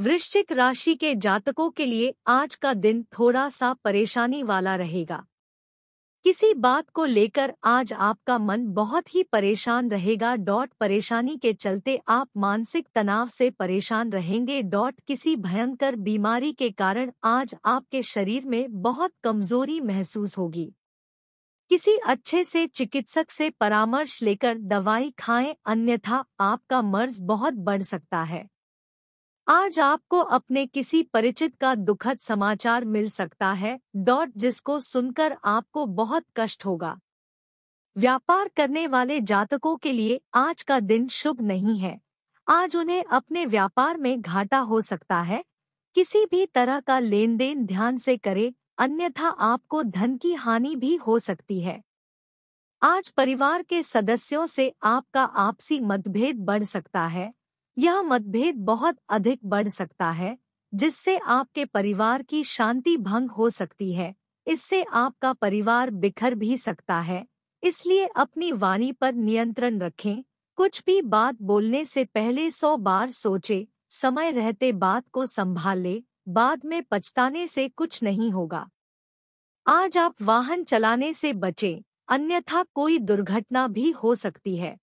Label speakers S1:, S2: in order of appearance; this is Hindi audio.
S1: वृश्चिक राशि के जातकों के लिए आज का दिन थोड़ा सा परेशानी वाला रहेगा किसी बात को लेकर आज आपका मन बहुत ही परेशान रहेगा डॉट परेशानी के चलते आप मानसिक तनाव से परेशान रहेंगे डॉट किसी भयंकर बीमारी के कारण आज आपके शरीर में बहुत कमजोरी महसूस होगी किसी अच्छे से चिकित्सक से परामर्श लेकर दवाई खाएं अन्यथा आपका मर्ज बहुत बढ़ सकता है आज आपको अपने किसी परिचित का दुखद समाचार मिल सकता है डॉट जिसको सुनकर आपको बहुत कष्ट होगा व्यापार करने वाले जातकों के लिए आज का दिन शुभ नहीं है आज उन्हें अपने व्यापार में घाटा हो सकता है किसी भी तरह का लेन देन ध्यान से करे अन्यथा आपको धन की हानि भी हो सकती है आज परिवार के सदस्यों से आपका आपसी मतभेद बढ़ सकता है यह मतभेद बहुत अधिक बढ़ सकता है जिससे आपके परिवार की शांति भंग हो सकती है इससे आपका परिवार बिखर भी सकता है इसलिए अपनी वाणी पर नियंत्रण रखें कुछ भी बात बोलने से पहले सौ बार सोचे समय रहते बात को संभाल ले बाद में पछताने से कुछ नहीं होगा आज आप वाहन चलाने से बचें अन्यथा कोई दुर्घटना भी हो सकती है